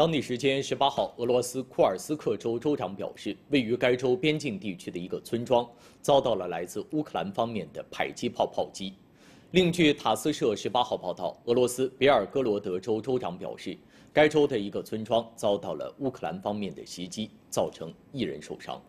当地时间十八号，俄罗斯库尔斯克州州长表示，位于该州边境地区的一个村庄遭到了来自乌克兰方面的迫击炮炮击。另据塔斯社十八号报道，俄罗斯别尔哥罗德州州长表示，该州的一个村庄遭到了乌克兰方面的袭击，造成一人受伤。